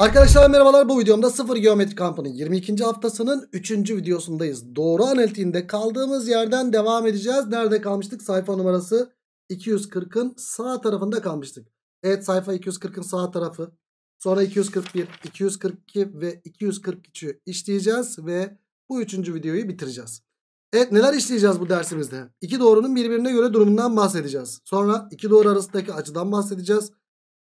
Arkadaşlar merhabalar bu videomda sıfır geometri kampının 22. haftasının 3. videosundayız. Doğru analitiğinde kaldığımız yerden devam edeceğiz. Nerede kalmıştık? Sayfa numarası 240'ın sağ tarafında kalmıştık. Evet sayfa 240'ın sağ tarafı. Sonra 241, 242 ve 243'ü işleyeceğiz ve bu 3. videoyu bitireceğiz. Evet neler işleyeceğiz bu dersimizde? İki doğrunun birbirine göre durumundan bahsedeceğiz. Sonra iki doğru arasındaki açıdan bahsedeceğiz.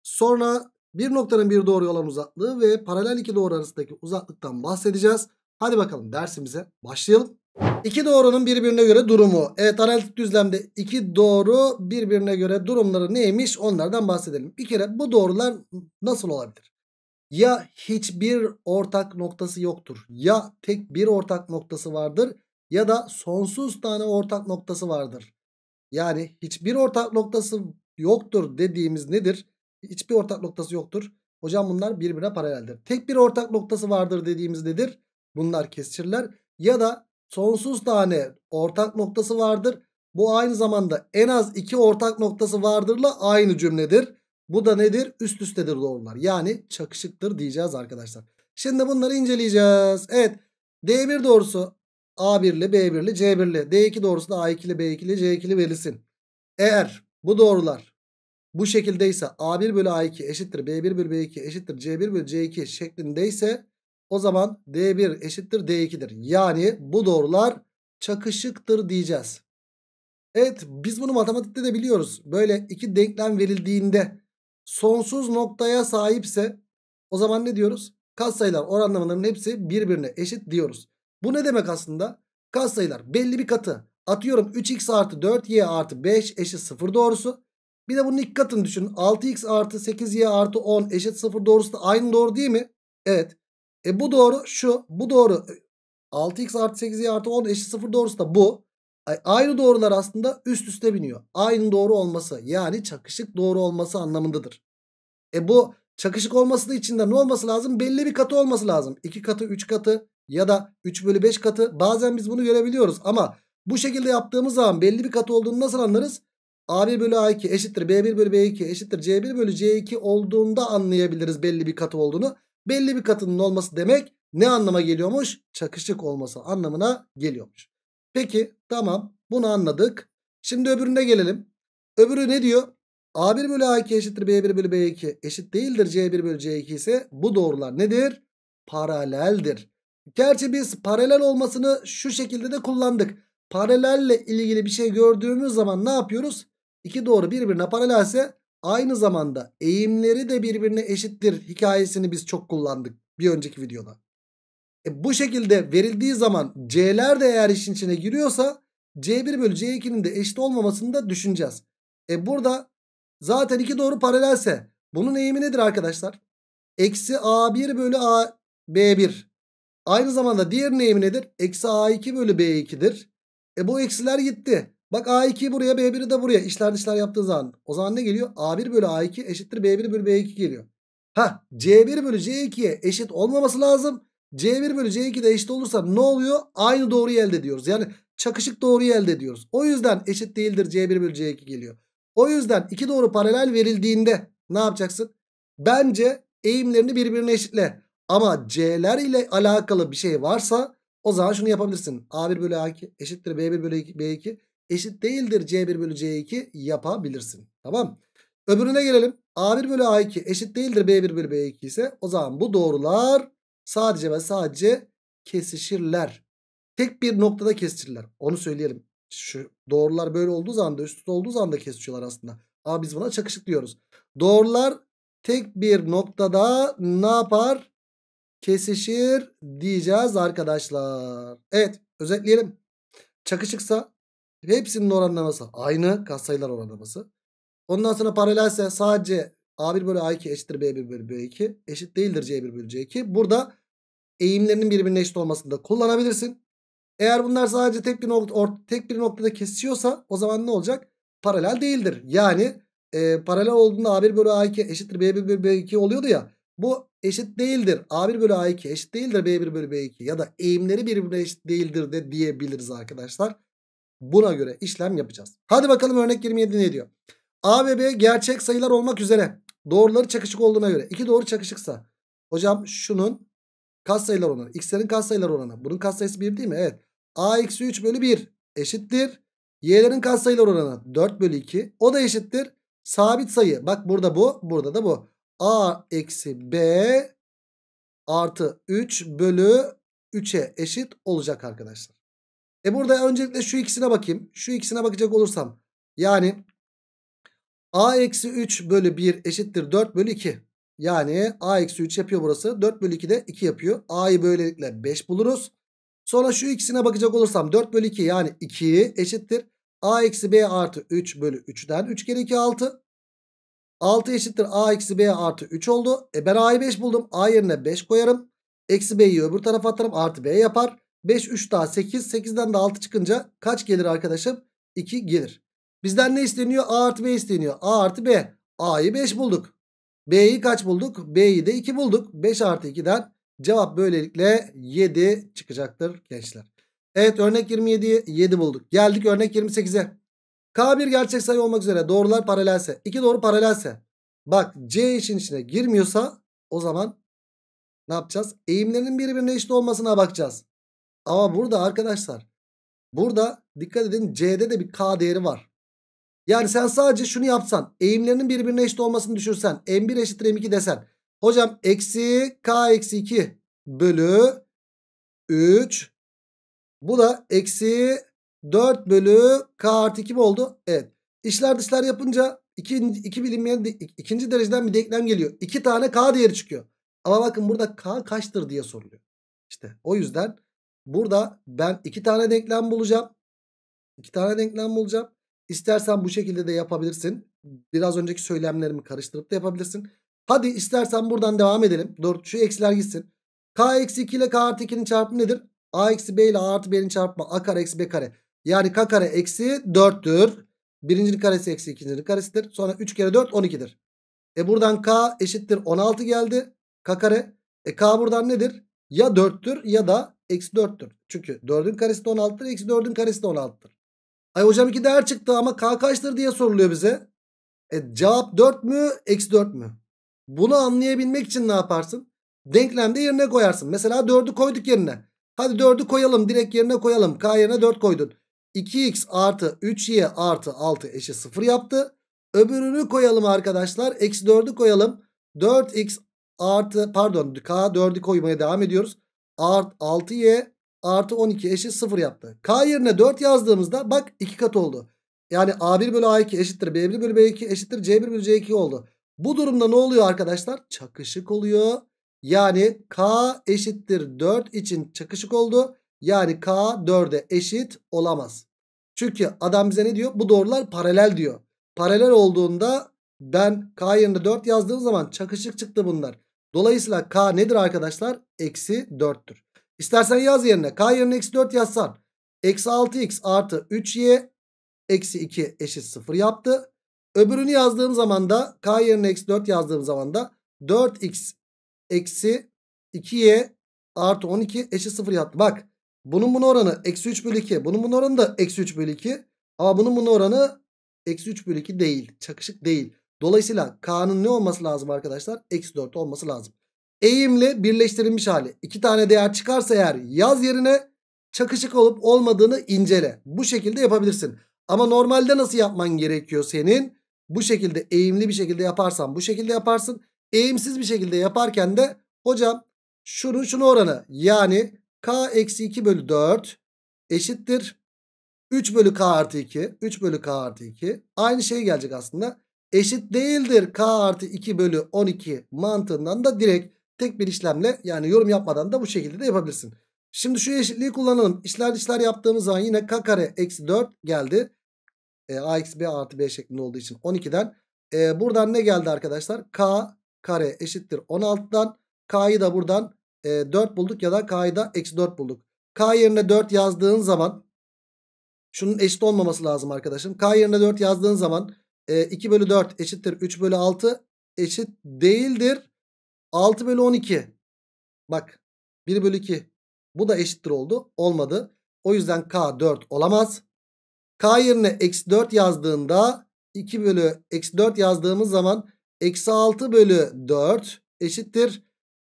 Sonra bir noktanın bir doğru olan uzaklığı ve paralel iki doğru arasındaki uzaklıktan bahsedeceğiz. Hadi bakalım dersimize başlayalım. İki doğrunun birbirine göre durumu. Evet analitik düzlemde iki doğru birbirine göre durumları neymiş onlardan bahsedelim. Bir kere bu doğrular nasıl olabilir? Ya hiçbir ortak noktası yoktur. Ya tek bir ortak noktası vardır. Ya da sonsuz tane ortak noktası vardır. Yani hiçbir ortak noktası yoktur dediğimiz nedir? hiçbir ortak noktası yoktur. Hocam bunlar birbirine paraleldir. Tek bir ortak noktası vardır dediğimiz nedir? Bunlar kesirler. Ya da sonsuz tane ortak noktası vardır. Bu aynı zamanda en az iki ortak noktası vardırla aynı cümledir. Bu da nedir? Üst üstedir doğrular. Yani çakışıktır diyeceğiz arkadaşlar. Şimdi bunları inceleyeceğiz. Evet. D1 doğrusu A1 ile B1 ile C1 ile D2 doğrusu da A2 ile B2 ile C2 ile verilsin. Eğer bu doğrular bu şekildeyse A1 bölü A2 eşittir B1 bölü B2 eşittir C1 bölü C2 şeklindeyse o zaman D1 eşittir D2'dir. Yani bu doğrular çakışıktır diyeceğiz. Evet biz bunu matematikte de biliyoruz. Böyle iki denklem verildiğinde sonsuz noktaya sahipse o zaman ne diyoruz? Katsayılar oranlamaların hepsi birbirine eşit diyoruz. Bu ne demek aslında? Katsayılar belli bir katı atıyorum 3x artı 4y artı 5 eşit 0 doğrusu. Bir de bunun ilk katını düşünün. 6x artı 8y artı 10 eşit 0 doğrusu da aynı doğru değil mi? Evet. E bu doğru şu. Bu doğru. 6x artı 8y artı 10 eşit 0 doğrusu da bu. E, aynı doğrular aslında üst üste biniyor. Aynı doğru olması yani çakışık doğru olması anlamındadır. E bu çakışık olması da içinde ne olması lazım? Belli bir katı olması lazım. 2 katı 3 katı ya da 3 bölü 5 katı bazen biz bunu görebiliyoruz. Ama bu şekilde yaptığımız zaman belli bir katı olduğunu nasıl anlarız? A1 bölü A2 eşittir B1 bölü B2 eşittir C1 bölü C2 olduğunda anlayabiliriz belli bir katı olduğunu. Belli bir katının olması demek ne anlama geliyormuş? Çakışık olması anlamına geliyormuş. Peki tamam bunu anladık. Şimdi öbürüne gelelim. Öbürü ne diyor? A1 bölü A2 eşittir B1 bölü B2 eşit değildir C1 bölü C2 ise bu doğrular nedir? Paraleldir. Gerçi biz paralel olmasını şu şekilde de kullandık. Paralelle ilgili bir şey gördüğümüz zaman ne yapıyoruz? iki doğru birbirine paralelse aynı zamanda eğimleri de birbirine eşittir hikayesini biz çok kullandık bir önceki videoda. E bu şekilde verildiği zaman c'ler de eğer işin içine giriyorsa c1 bölü c2'nin de eşit olmamasını da düşüneceğiz. E burada zaten iki doğru paralelse bunun eğimi nedir arkadaşlar? Eksi a1 bölü a b1. Aynı zamanda diğer eğimi nedir? Eksi a2 bölü b2'dir. E bu eksiler gitti. Bak A2 buraya B1'i de buraya. İşler dışlar yaptığı zaman. O zaman ne geliyor? A1 bölü A2 eşittir B1 bölü B2 geliyor. Ha C1 bölü C2'ye eşit olmaması lazım. C1 bölü C2 de eşit olursa ne oluyor? Aynı doğruyu elde ediyoruz. Yani çakışık doğruyu elde ediyoruz. O yüzden eşit değildir C1 bölü C2 geliyor. O yüzden iki doğru paralel verildiğinde ne yapacaksın? Bence eğimlerini birbirine eşitle. Ama C'ler ile alakalı bir şey varsa o zaman şunu yapabilirsin. A1 bölü A2 eşittir B1 bölü B2 eşit değildir C1 bölü C2 yapabilirsin. Tamam. Öbürüne gelelim. A1 bölü A2 eşit değildir B1 bölü B2 ise o zaman bu doğrular sadece ve sadece kesişirler. Tek bir noktada kesişirler. Onu söyleyelim. Şu doğrular böyle olduğu zaman da üst üste olduğu zaman da kesişiyorlar aslında. Ama biz buna çakışık diyoruz. Doğrular tek bir noktada ne yapar? Kesişir diyeceğiz arkadaşlar. Evet özetleyelim. Çakışıksa Hepsinin oranlaması aynı. Katsayılar oranlaması. Ondan sonra paralelse sadece A1 bölü A2 eşittir B1 bölü B2. Eşit değildir C1 bölü C2. Burada eğimlerinin birbirine eşit olmasını da kullanabilirsin. Eğer bunlar sadece tek bir, nokta, tek bir noktada kesiyorsa o zaman ne olacak? Paralel değildir. Yani e, paralel olduğunda A1 bölü A2 eşittir B1 bölü B2 oluyordu ya. Bu eşit değildir. A1 bölü A2 eşit değildir B1 bölü B2 ya da eğimleri birbirine eşit değildir de diyebiliriz arkadaşlar. Buna göre işlem yapacağız. Hadi bakalım örnek 27 ne diyor? A ve B gerçek sayılar olmak üzere doğruları çakışık olduğuna göre. iki doğru çakışıksa hocam şunun katsayılar oranı. X'lerin katsayılar oranı. Bunun katsayısı 1 değil mi? Evet. A eksi 3 bölü 1 eşittir. Y'lerin katsayılar oranı 4 bölü 2. O da eşittir. Sabit sayı. Bak burada bu. Burada da bu. A eksi B artı 3 bölü 3'e eşit olacak arkadaşlar. E burada öncelikle şu ikisine bakayım. Şu ikisine bakacak olursam. Yani a eksi 3 bölü 1 eşittir 4 bölü 2. Yani a eksi 3 yapıyor burası. 4 bölü 2 de 2 yapıyor. a'yı böylelikle 5 buluruz. Sonra şu ikisine bakacak olursam 4 bölü 2 yani 2 eşittir. a eksi b artı 3 bölü 3'den 3 kere 2 6. 6 eşittir a eksi b artı 3 oldu. E ben a'yı 5 buldum. a yerine 5 koyarım. Eksi b'yi öbür tarafa atarım. Artı b yapar. 5 3 daha 8. 8'den de 6 çıkınca kaç gelir arkadaşım? 2 gelir. Bizden ne isteniyor? A artı B isteniyor. A artı B. A'yı 5 bulduk. B'yi kaç bulduk? B'yi de 2 bulduk. 5 artı 2'den cevap böylelikle 7 çıkacaktır gençler. Evet örnek 27'yi 7 bulduk. Geldik örnek 28'e. K bir gerçek sayı olmak üzere doğrular paralelse. 2 doğru paralelse. Bak C işin içine girmiyorsa o zaman ne yapacağız? Eğimlerinin birbirine eşit olmasına bakacağız. Ama burada arkadaşlar burada dikkat edin C'de de bir K değeri var. Yani sen sadece şunu yapsan eğimlerinin birbirine eşit olmasını düşürsen M1 eşittir M2 desen. Hocam eksi K eksi 2 bölü 3 bu da eksi 4 bölü K artı 2 mi oldu? Evet. İşler dışlar yapınca iki iki bilinmeyen de, ikinci dereceden bir denklem geliyor. İki tane K değeri çıkıyor. Ama bakın burada K kaçtır diye soruluyor. İşte o yüzden Burada ben iki tane denklem bulacağım. İki tane denklem bulacağım. İstersen bu şekilde de yapabilirsin. Biraz önceki söylemlerimi karıştırıp da yapabilirsin. Hadi istersen buradan devam edelim. Dur şu eksiler gitsin. K eksi 2 ile K artı 2'nin çarpımı nedir? A eksi B ile A artı B'nin çarpımı A kare eksi B kare. Yani K kare eksi 4'tür. Birincinin karesi eksi ikincinin karesidir. Sonra 3 kere 4 12'dir. E buradan K eşittir 16 geldi. K kare. E K buradan nedir? Ya 4'tür ya da eksi 4'tür. Çünkü 4'ün karesi de 16'dır. Eksi 4'ün karesi de 16'dır. Ay hocam iki değer çıktı ama k kaçtır diye soruluyor bize. E, cevap 4 mü eksi 4 mü? Bunu anlayabilmek için ne yaparsın? Denklemde yerine koyarsın. Mesela 4'ü koyduk yerine. Hadi 4'ü koyalım direkt yerine koyalım. K yerine 4 koydun. 2x artı 3y artı 6 eşi 0 yaptı. Öbürünü koyalım arkadaşlar. Eksi 4'ü koyalım. 4x artı pardon k 4'ü koymaya devam ediyoruz art 6y artı 12 eşit 0 yaptı. K yerine 4 yazdığımızda bak 2 kat oldu. Yani A1 bölü A2 eşittir B1 bölü B2 eşittir C1 bölü C2 oldu. Bu durumda ne oluyor arkadaşlar? Çakışık oluyor. Yani K eşittir 4 için çakışık oldu. Yani K 4'e eşit olamaz. Çünkü adam bize ne diyor? Bu doğrular paralel diyor. Paralel olduğunda ben K yerine 4 yazdığım zaman çakışık çıktı bunlar. Dolayısıyla k nedir arkadaşlar? Eksi 4'tür. İstersen yaz yerine. K yerine eksi 4 yazsan. Eksi 6x artı 3y eksi 2 eşit 0 yaptı. Öbürünü yazdığım zaman da k yerine eksi 4 yazdığım zaman da 4x eksi 2y artı 12 eşit 0 yaptı. Bak bunun bunun oranı eksi 3 bölü 2. Bunun bunun oranı da eksi 3 bölü 2. Ama bunun bunun oranı eksi 3 bölü 2 değil. Çakışık değil. Dolayısıyla K'nın ne olması lazım arkadaşlar? Eksi 4 olması lazım. Eğimli birleştirilmiş hali. iki tane değer çıkarsa eğer yaz yerine çakışık olup olmadığını incele. Bu şekilde yapabilirsin. Ama normalde nasıl yapman gerekiyor senin? Bu şekilde eğimli bir şekilde yaparsan bu şekilde yaparsın. Eğimsiz bir şekilde yaparken de hocam şunun şunu oranı yani k eksi 2 bölü 4 eşittir. 3 bölü k artı 2 3 bölü k artı 2 aynı şey gelecek aslında eşit değildir k artı 2 bölü 12 mantığından da direkt tek bir işlemle yani yorum yapmadan da bu şekilde de yapabilirsin. Şimdi şu eşitliği kullanalım. İşler dışlar yaptığımız zaman yine k kare eksi 4 geldi. E, a eksi b artı b şeklinde olduğu için 12'den. E, buradan ne geldi arkadaşlar? k kare eşittir 16'dan. k'yı da buradan e, 4 bulduk ya da k'yı da eksi 4 bulduk. k yerine 4 yazdığın zaman şunun eşit olmaması lazım arkadaşım. k yerine 4 yazdığın zaman e, 2 bölü 4 eşittir 3 bölü 6 eşit değildir. 6 bölü 12. Bak 1 bölü 2. Bu da eşittir oldu. Olmadı. O yüzden K 4 olamaz. K yerine eksi 4 yazdığında 2 bölü eksi 4 yazdığımız zaman eksi 6 bölü 4 eşittir.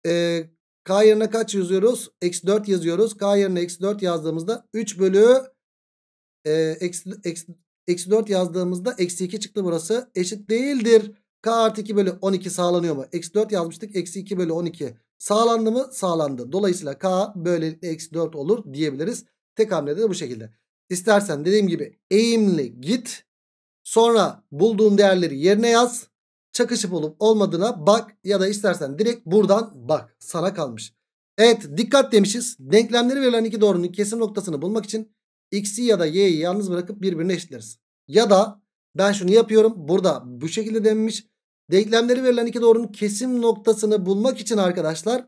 Ee, K yerine kaç yazıyoruz? Eksi 4 yazıyoruz. K yerine eksi 4 yazdığımızda 3 bölü e, eksi, eksi, Eksi 4 yazdığımızda eksi 2 çıktı burası. Eşit değildir. K artı 2 bölü 12 sağlanıyor mu? Eksi 4 yazmıştık. Eksi 2 bölü 12 sağlandı mı? Sağlandı. Dolayısıyla K böylelikle eksi 4 olur diyebiliriz. Tek hamlede de bu şekilde. İstersen dediğim gibi eğimli git. Sonra bulduğun değerleri yerine yaz. Çakışıp olup olmadığına bak ya da istersen direkt buradan bak. Sana kalmış. Evet dikkat demişiz. Denklemleri verilen iki doğrunun kesim noktasını bulmak için x'i ya da y'yi yalnız bırakıp birbirine eşitleriz. Ya da ben şunu yapıyorum. Burada bu şekilde denmiş. Denklemleri verilen iki doğrunun kesim noktasını bulmak için arkadaşlar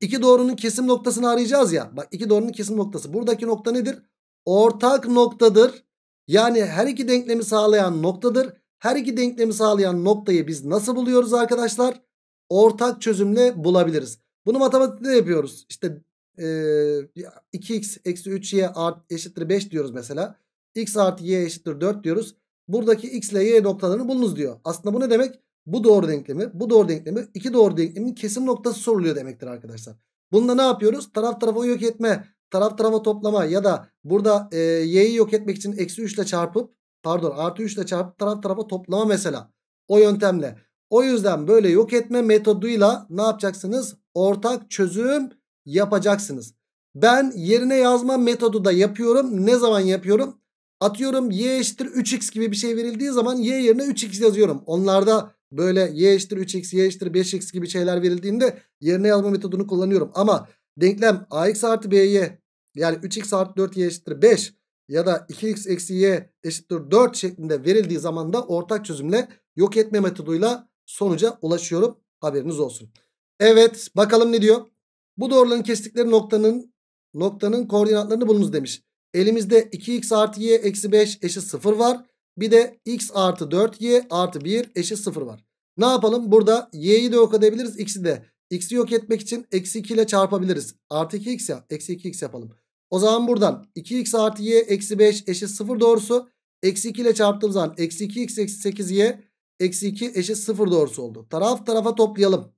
iki doğrunun kesim noktasını arayacağız ya. Bak iki doğrunun kesim noktası. Buradaki nokta nedir? Ortak noktadır. Yani her iki denklemi sağlayan noktadır. Her iki denklemi sağlayan noktayı biz nasıl buluyoruz arkadaşlar? Ortak çözümle bulabiliriz. Bunu matematikte yapıyoruz. İşte e, 2x eksi 3y art, eşittir 5 diyoruz mesela. x artı y eşittir 4 diyoruz. Buradaki x ile y noktalarını bulunuz diyor. Aslında bu ne demek? Bu doğru denklemi, bu doğru denklemi, iki doğru denklemin kesim noktası soruluyor demektir arkadaşlar. Bunda ne yapıyoruz? Taraf tarafa yok etme, taraf tarafa toplama ya da burada e, y'yi yok etmek için eksi 3 ile çarpıp pardon artı 3 ile çarpıp taraf tarafa toplama mesela. O yöntemle. O yüzden böyle yok etme metoduyla ne yapacaksınız? Ortak çözüm yapacaksınız. Ben yerine yazma metodu da yapıyorum. Ne zaman yapıyorum? Atıyorum y eşittir 3x gibi bir şey verildiği zaman y yerine 3x yazıyorum. Onlarda böyle y eşittir 3x, y eşittir 5x gibi şeyler verildiğinde yerine yazma metodunu kullanıyorum. Ama denklem ax artı b'ye yani 3x artı 4y eşittir 5 ya da 2x eksi y eşittir 4 şeklinde verildiği zaman da ortak çözümle yok etme metoduyla sonuca ulaşıyorum. Haberiniz olsun. Evet bakalım ne diyor? Bu doğruların kestikleri noktanın noktanın koordinatlarını bulunuz demiş. Elimizde 2x artı y eksi 5 eşit 0 var. Bir de x artı 4y artı 1 eşit 0 var. Ne yapalım? Burada y'yi de yok edebiliriz. X'i de. X'i yok etmek için eksi 2 ile çarpabiliriz. Artı 2x ya. Eksi 2x yapalım. O zaman buradan 2x artı y eksi 5 eşit 0 doğrusu. Eksi 2 ile çarptığımız zaman eksi 2x eksi 8y eksi 2 eşit 0 doğrusu oldu. Taraf tarafa toplayalım.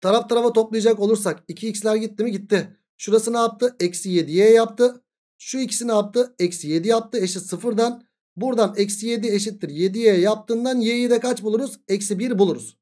Taraf tarafa toplayacak olursak 2x'ler gitti mi gitti. Şurası ne yaptı? Eksi 7'ye yaptı. Şu ikisi ne yaptı? Eksi 7 yaptı. Eşit 0'dan Buradan eksi 7 eşittir 7'ye yaptığından y'yi de kaç buluruz? Eksi 1 buluruz.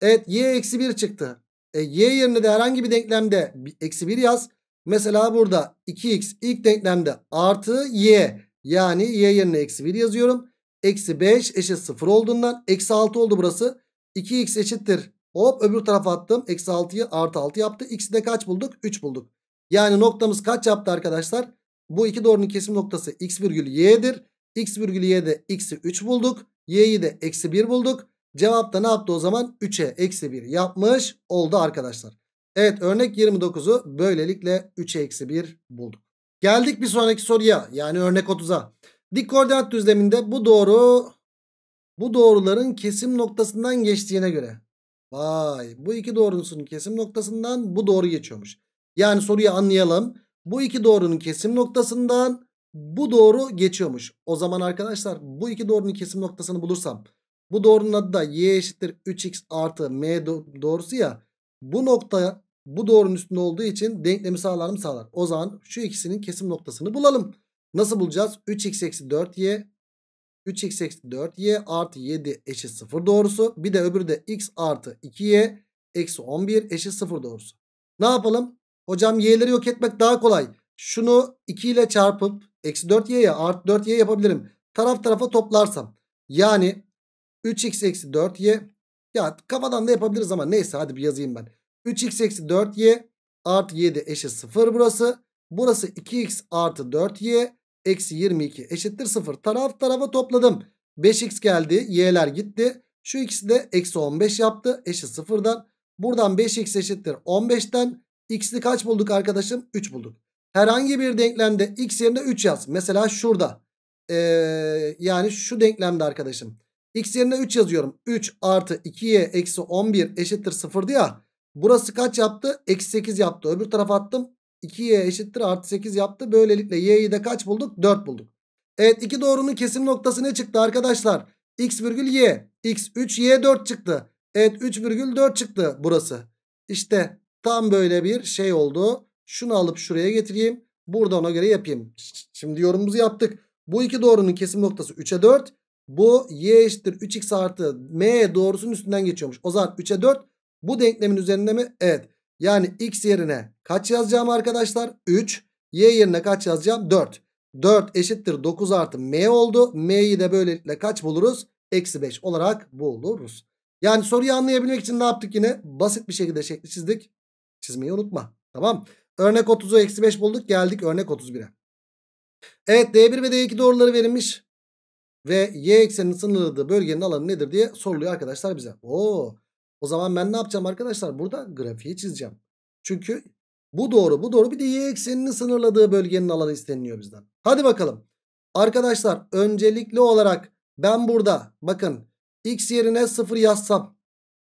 Evet y eksi 1 çıktı. E, y yerine de herhangi bir denklemde eksi 1 yaz. Mesela burada 2x ilk denklemde artı y. Yani y yerine eksi 1 yazıyorum. Eksi 5 eşit 0 olduğundan eksi 6 oldu burası. 2x eşittir Hop öbür tarafa attım. Eksi 6'yı artı 6 yaptı. X'i de kaç bulduk? 3 bulduk. Yani noktamız kaç yaptı arkadaşlar? Bu iki doğrunun kesim noktası x virgül y'dir. X virgül y'de x'i 3 bulduk. Y'yi de eksi 1 bulduk. Cevap da ne yaptı o zaman? 3'e eksi 1 yapmış oldu arkadaşlar. Evet örnek 29'u böylelikle 3'e eksi 1 bulduk. Geldik bir sonraki soruya yani örnek 30'a. Dik koordinat düzleminde bu doğru bu doğruların kesim noktasından geçtiğine göre Vay bu iki doğrunun kesim noktasından bu doğru geçiyormuş. Yani soruyu anlayalım. Bu iki doğrunun kesim noktasından bu doğru geçiyormuş. O zaman arkadaşlar bu iki doğrunun kesim noktasını bulursam bu doğrunun adı da y eşittir 3x artı m doğrusu ya bu nokta bu doğrunun üstünde olduğu için denklemi sağlar mı sağlar. O zaman şu ikisinin kesim noktasını bulalım. Nasıl bulacağız? 3x eksi 4y 3x eksi 4y artı 7 eşit 0 doğrusu. Bir de öbürü de x artı 2y eksi 11 eşit 0 doğrusu. Ne yapalım? Hocam y'leri yok etmek daha kolay. Şunu 2 ile çarpıp eksi 4y'ye artı 4y yapabilirim. Taraf tarafa toplarsam. Yani 3x eksi 4y. Ya kafadan da yapabiliriz ama neyse hadi bir yazayım ben. 3x eksi 4y artı 7 eşit 0 burası. Burası 2x artı 4y Eksi 22 eşittir 0. Taraf tarafa topladım. 5x geldi. Y'ler gitti. Şu ikisi de eksi 15 yaptı. Eşi 0'dan. Buradan 5x eşittir 15'ten. X'li kaç bulduk arkadaşım? 3 bulduk. Herhangi bir denklemde x yerine 3 yaz. Mesela şurada. Ee, yani şu denklemde arkadaşım. X yerine 3 yazıyorum. 3 artı 2y eksi 11 eşittir 0'dı ya. Burası kaç yaptı? Eksi 8 yaptı. Öbür tarafa attım. 2y eşittir artı 8 yaptı. Böylelikle y'yi de kaç bulduk? 4 bulduk. Evet iki doğrunun kesim noktası ne çıktı arkadaşlar? x virgül y. x 3 y 4 çıktı. Evet 3 virgül 4 çıktı burası. İşte tam böyle bir şey oldu. Şunu alıp şuraya getireyim. Burada ona göre yapayım. Şimdi yorumumuzu yaptık. Bu iki doğrunun kesim noktası 3'e 4. Bu y eşittir 3x artı m doğrusunun üstünden geçiyormuş. O zaman 3'e 4 bu denklemin üzerinde mi? Evet. Yani x yerine kaç yazacağım arkadaşlar? 3. Y yerine kaç yazacağım? 4. 4 eşittir 9 artı m oldu. M'yi de böylelikle kaç buluruz? Eksi 5 olarak buluruz. Yani soruyu anlayabilmek için ne yaptık yine? Basit bir şekilde şekli çizdik. Çizmeyi unutma. Tamam. Örnek 30'u eksi 5 bulduk. Geldik örnek 31'e. Evet D1 ve D2 doğruları verilmiş. Ve y ekseninin sınırladığı bölgenin alanı nedir diye soruluyor arkadaşlar bize. Oo. O zaman ben ne yapacağım arkadaşlar? Burada grafiği çizeceğim. Çünkü bu doğru bu doğru bir de y eksenini sınırladığı bölgenin alanı isteniliyor bizden. Hadi bakalım. Arkadaşlar öncelikli olarak ben burada bakın x yerine 0 yazsam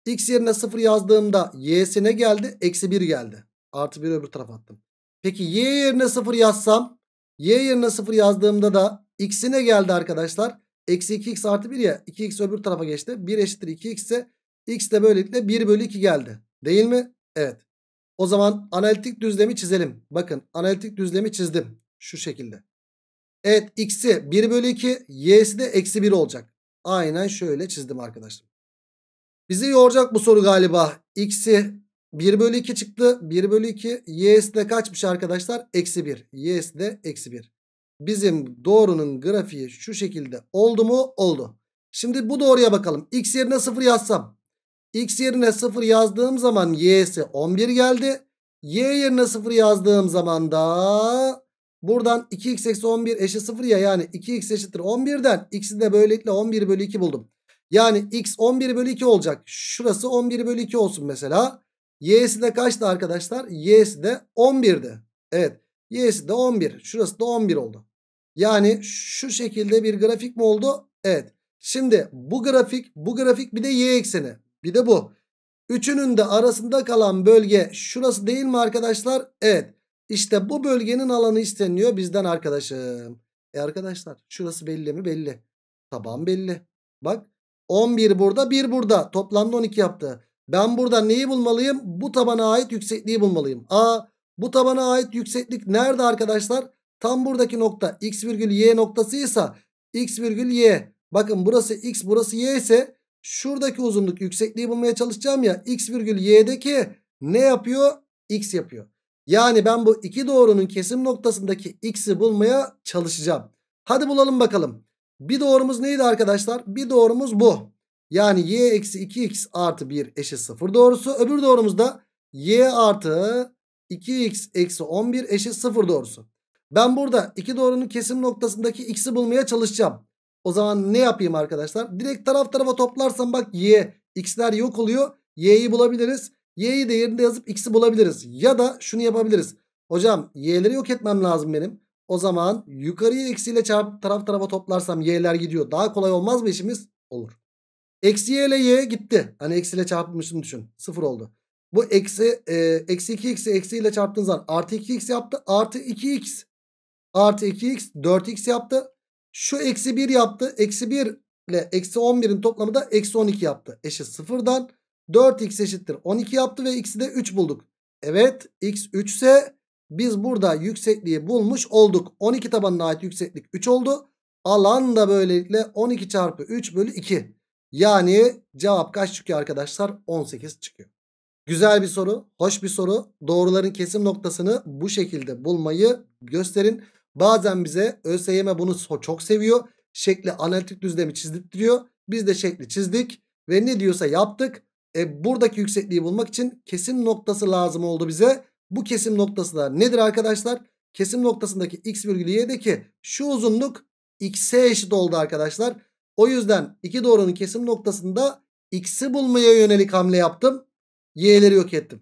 x yerine 0 yazdığımda y'sine geldi eksi 1 geldi. Artı 1 öbür tarafa attım. Peki y yerine 0 yazsam y yerine 0 yazdığımda da x'ine geldi arkadaşlar. Eksi 2x artı 1 ya 2x öbür tarafa geçti. 1 eşittir 2x ise X de böylelikle 1 bölü 2 geldi. Değil mi? Evet. O zaman analitik düzlemi çizelim. Bakın analitik düzlemi çizdim. Şu şekilde. Evet x'i 1 bölü 2 y'si de eksi 1 olacak. Aynen şöyle çizdim arkadaşlar. Bizi yoracak bu soru galiba. X'i 1 bölü 2 çıktı. 1 bölü 2 y'si de kaçmış arkadaşlar? Eksi 1. Y'si de eksi 1. Bizim doğrunun grafiği şu şekilde oldu mu? Oldu. Şimdi bu doğruya bakalım. X yerine 0 yazsam X yerine 0 yazdığım zaman y'si 11 geldi. Y yerine 0 yazdığım zaman da buradan 2x eksi 11 eşit 0 ya yani 2x eşittir 11'den x'i de böylelikle 11 bölü 2 buldum. Yani x 11 bölü 2 olacak. Şurası 11 bölü 2 olsun mesela. Y'si de kaçtı arkadaşlar? Y'si de 11'di. Evet y'si de 11. Şurası da 11 oldu. Yani şu şekilde bir grafik mi oldu? Evet. Şimdi bu grafik bu grafik bir de y ekseni. Bir de bu. Üçünün de arasında kalan bölge şurası değil mi arkadaşlar? Evet. İşte bu bölgenin alanı isteniyor bizden arkadaşım. E arkadaşlar şurası belli mi? Belli. Taban belli. Bak 11 burada 1 burada. Toplamda 12 yaptı. Ben burada neyi bulmalıyım? Bu tabana ait yüksekliği bulmalıyım. A bu tabana ait yükseklik nerede arkadaşlar? Tam buradaki nokta x virgül y noktasıysa x virgül y. Bakın burası x burası y ise Şuradaki uzunluk yüksekliği bulmaya çalışacağım ya. X virgül y'deki ne yapıyor? X yapıyor. Yani ben bu iki doğrunun kesim noktasındaki x'i bulmaya çalışacağım. Hadi bulalım bakalım. Bir doğrumuz neydi arkadaşlar? Bir doğrumuz bu. Yani y eksi 2x artı 1 eşit 0 doğrusu. Öbür doğrumuz da y artı 2x eksi 11 eşit 0 doğrusu. Ben burada iki doğrunun kesim noktasındaki x'i bulmaya çalışacağım. O zaman ne yapayım arkadaşlar? Direkt taraf tarafa toplarsam bak y. X'ler yok oluyor. Y'yi bulabiliriz. Y'yi de yerinde yazıp x'i bulabiliriz. Ya da şunu yapabiliriz. Hocam y'leri yok etmem lazım benim. O zaman yukarıya eksiyle çarp taraf tarafa toplarsam y'ler gidiyor. Daha kolay olmaz mı işimiz? Olur. Eksi y ile y gitti. Hani eksiyle çarpmışım düşün. Sıfır oldu. Bu eksi, e, eksi 2x'i eksiyle ile çarptığın zaman artı 2x yaptı. Artı 2x artı 2x 4x yaptı. Şu eksi 1 yaptı. Eksi 1 ile eksi 11'in toplamı da eksi 12 yaptı. Eşi sıfırdan 4x eşittir 12 yaptı ve x'i de 3 bulduk. Evet x 3 ise biz burada yüksekliği bulmuş olduk. 12 tabanına ait yükseklik 3 oldu. Alan da böylelikle 12 çarpı 3 bölü 2. Yani cevap kaç çıkıyor arkadaşlar? 18 çıkıyor. Güzel bir soru, hoş bir soru. Doğruların kesim noktasını bu şekilde bulmayı gösterin. Bazen bize ÖSYM bunu çok seviyor. Şekli analitik düzlemi çizdirtiyor. Biz de şekli çizdik ve ne diyorsa yaptık. E, buradaki yüksekliği bulmak için kesim noktası lazım oldu bize. Bu kesim noktası da nedir arkadaşlar? Kesim noktasındaki x virgülü y'deki şu uzunluk x'e eşit oldu arkadaşlar. O yüzden iki doğrunun kesim noktasında x'i bulmaya yönelik hamle yaptım. Y'leri yok ettim.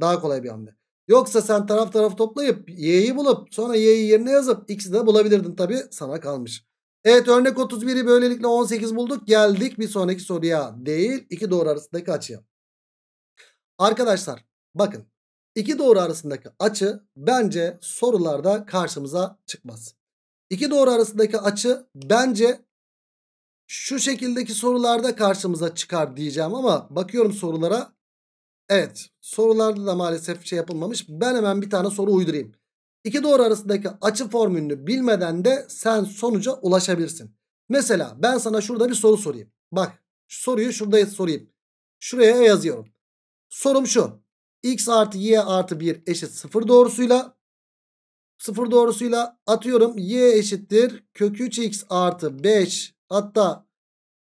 Daha kolay bir hamle. Yoksa sen taraf taraf toplayıp y'yi bulup sonra y'yi yerine yazıp x'i de bulabilirdin tabi sana kalmış. Evet örnek 31'i böylelikle 18 bulduk. Geldik bir sonraki soruya değil iki doğru arasındaki açıya. Arkadaşlar bakın iki doğru arasındaki açı bence sorularda karşımıza çıkmaz. İki doğru arasındaki açı bence şu şekildeki sorularda karşımıza çıkar diyeceğim ama bakıyorum sorulara Evet sorularda da maalesef şey yapılmamış. Ben hemen bir tane soru uydurayım. İki doğru arasındaki açı formülünü bilmeden de sen sonuca ulaşabilirsin. Mesela ben sana şurada bir soru sorayım. Bak soruyu şurada sorayım. Şuraya yazıyorum. Sorum şu. X artı Y artı 1 eşit 0 doğrusuyla 0 doğrusuyla atıyorum y eşittir kökü 3x artı 5 hatta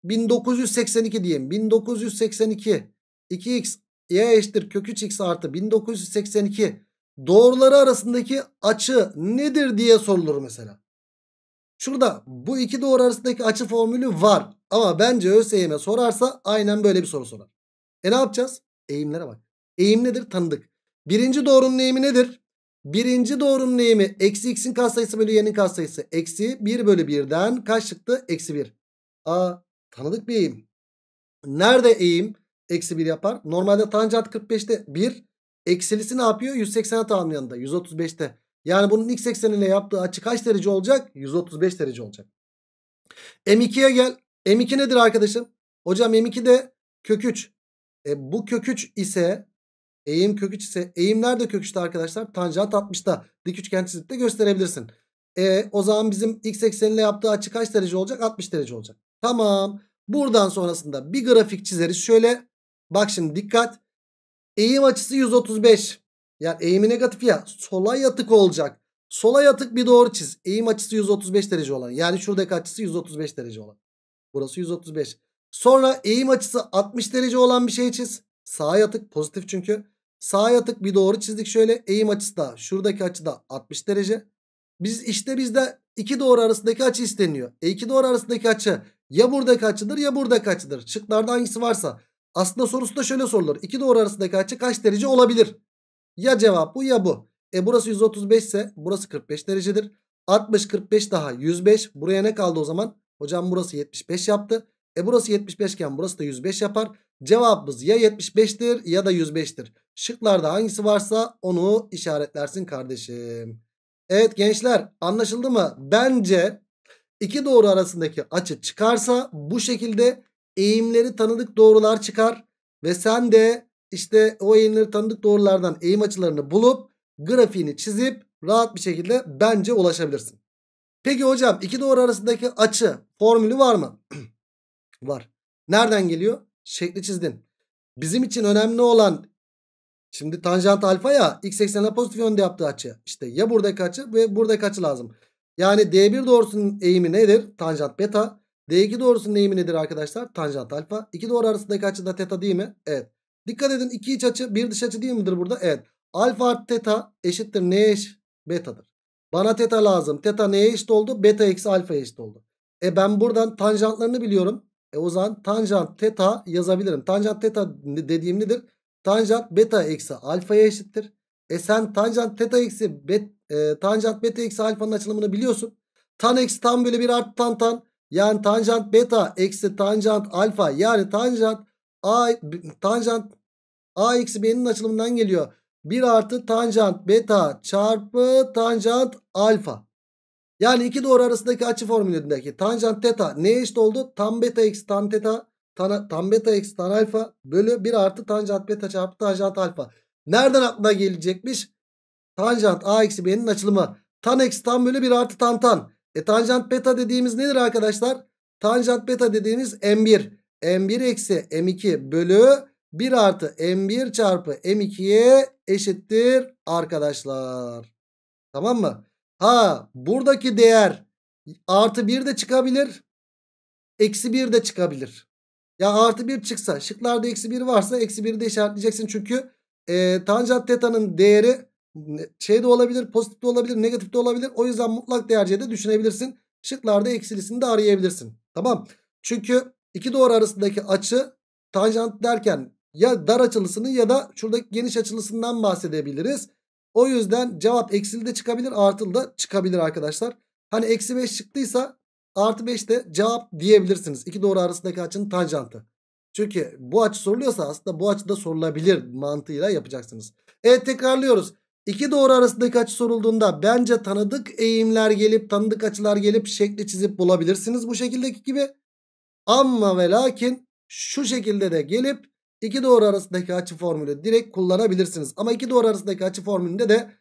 1982 diyeyim 1982 2x y eşittir kök 3x artı 1982 doğruları arasındaki açı nedir diye sorulur mesela. Şurada bu iki doğru arasındaki açı formülü var. Ama bence ÖSYM sorarsa aynen böyle bir soru sorar. E ne yapacağız? Eğimlere bak. Eğim nedir? Tanıdık. Birinci doğrunun eğimi nedir? Birinci doğrunun eğimi eksi x'in katsayısı bölü y'nin katsayısı. Eksi 1 bölü 1'den kaç çıktı? Eksi 1. A tanıdık bir eğim. Nerede eğim? Eksi 1 yapar. Normalde tanjant 45'te 1. Eksilisi ne yapıyor? 180'e yanında 135'te. Yani bunun x ekseniyle yaptığı açı kaç derece olacak? 135 derece olacak. M2'ye gel. M2 nedir arkadaşım? Hocam M2 de kök 3. E, bu kök 3 ise eğim kök 3 ise eğim nerede kök 3'te arkadaşlar? Tanjant 60'ta. Dik üçgen çizip de gösterebilirsin. E, o zaman bizim x ekseniyle yaptığı açı kaç derece olacak? 60 derece olacak. Tamam. Buradan sonrasında bir grafik çizeriz. Şöyle Bak şimdi dikkat. Eğim açısı 135. Yani eğimi negatif ya. Sola yatık olacak. Sola yatık bir doğru çiz. Eğim açısı 135 derece olan. Yani şuradaki açısı 135 derece olan. Burası 135. Sonra eğim açısı 60 derece olan bir şey çiz. Sağa yatık pozitif çünkü. Sağa yatık bir doğru çizdik şöyle. Eğim açısı da şuradaki açı da 60 derece. Biz işte bizde iki doğru arasındaki açı isteniyor. E iki doğru arasındaki açı ya buradaki açıdır ya buradaki açıdır. Şıklarda hangisi varsa aslında sorusu da şöyle sorulur. İki doğru arasındaki açı kaç derece olabilir? Ya cevap bu ya bu. E burası 135 ise burası 45 derecedir. 60 45 daha 105. Buraya ne kaldı o zaman? Hocam burası 75 yaptı. E burası 75 iken burası da 105 yapar. Cevabımız ya 75'tir ya da 105'tir. Şıklarda hangisi varsa onu işaretlersin kardeşim. Evet gençler anlaşıldı mı? Bence iki doğru arasındaki açı çıkarsa bu şekilde eğimleri tanıdık doğrular çıkar. Ve sen de işte o eğimleri tanıdık doğrulardan eğim açılarını bulup grafiğini çizip rahat bir şekilde bence ulaşabilirsin. Peki hocam iki doğru arasındaki açı formülü var mı? var. Nereden geliyor? Şekli çizdin. Bizim için önemli olan şimdi tanjant alfa ya x eksenine pozitif yönde yaptığı açı. İşte ya buradaki açı ve buradaki açı lazım. Yani D1 doğrusunun eğimi nedir? Tanjant beta. D2 doğrusunun eğimi nedir arkadaşlar? Tanjant alfa. İki doğru arasındaki açı da teta değil mi? Evet. Dikkat edin iki iç açı bir dış açı değil midir burada? Evet. Alfa artı teta eşittir neye eş? Betadır. Bana teta lazım. Teta neye eşit oldu? Beta eksi alfa eşit oldu. E ben buradan tanjantlarını biliyorum. E o zaman tanjant teta yazabilirim. Tanjant teta dediğim nedir? Tanjant beta eksi alfaya eşittir. E sen tanjant teta eksi bet, e, tanjant beta eksi alfanın açılımını biliyorsun. Tan eksi tan böyle bir artı tan tan. Yani tanjant beta eksi tanjant alfa yani tanjant a tanjant a eksi b'nin açılımından geliyor. 1 artı tanjant beta çarpı tanjant alfa. Yani iki doğru arasındaki açı formülündeki tanjant teta ne eşit işte oldu? Tan beta eksi tan teta tan, tan beta eksi tan alfa bölü 1 artı tanjant beta çarpı tanjant alfa. Nereden aklına gelecekmiş? Tanjant a eksi b'nin açılımı. Tan eksi tan bölü 1 artı tan tan. E tanjant beta dediğimiz nedir arkadaşlar? Tanjant beta dediğimiz m1. m1 eksi m2 bölü 1 artı m1 çarpı m2'ye eşittir arkadaşlar. Tamam mı? Ha buradaki değer artı 1 de çıkabilir. Eksi 1 de çıkabilir. Ya artı 1 çıksa şıklarda eksi 1 varsa eksi 1 de işaretleyeceksin. Çünkü e, tanjant teta'nın değeri şey de olabilir, pozitif de olabilir, negatif de olabilir. O yüzden mutlak değerce de düşünebilirsin. Şıklarda eksilisini de arayabilirsin. Tamam. Çünkü iki doğru arasındaki açı tanjant derken ya dar açılısını ya da şuradaki geniş açılısından bahsedebiliriz. O yüzden cevap eksili de çıkabilir, artılı da çıkabilir arkadaşlar. Hani eksi 5 çıktıysa artı 5 de cevap diyebilirsiniz. İki doğru arasındaki açının tanjantı. Çünkü bu açı soruluyorsa aslında bu açıda sorulabilir mantığıyla yapacaksınız. Evet tekrarlıyoruz. İki doğru arasındaki açı sorulduğunda bence tanıdık eğimler gelip tanıdık açılar gelip şekli çizip bulabilirsiniz bu şekildeki gibi. Ama ve lakin şu şekilde de gelip iki doğru arasındaki açı formülü direkt kullanabilirsiniz. Ama iki doğru arasındaki açı formülünde de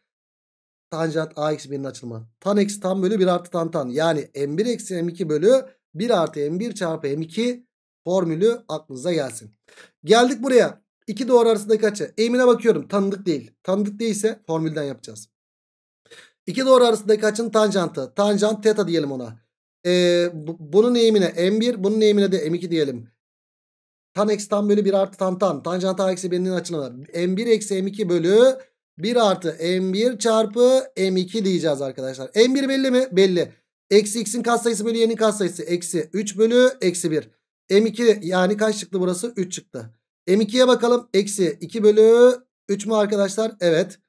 tanjant ax1'in açılma. Tan eksi tan bölü 1 artı tan tan. Yani m1 eksi m2 bölü 1 artı m1 çarpı m2 formülü aklınıza gelsin. Geldik buraya. İki doğru arasındaki açı. Eğimine bakıyorum. Tanıdık değil. Tanıdık değilse formülden yapacağız. İki doğru arasındaki açının tanjantı. Tanjant teta diyelim ona. Ee, bu, bunun eğimine m1. Bunun eğimine de m2 diyelim. Tan eksi tan bölü 1 artı tan tan. Tanjant a eksi b'nin açını var. m1 eksi m2 bölü 1 artı m1 çarpı m2 diyeceğiz arkadaşlar. m1 belli mi? Belli. Eksi x'in katsayısı bölü y'nin katsayısı. Eksi 3 bölü eksi 1. m2 yani kaç çıktı burası? 3 çıktı. M2'ye bakalım. Eksi 2 bölü 3 mü arkadaşlar? Evet.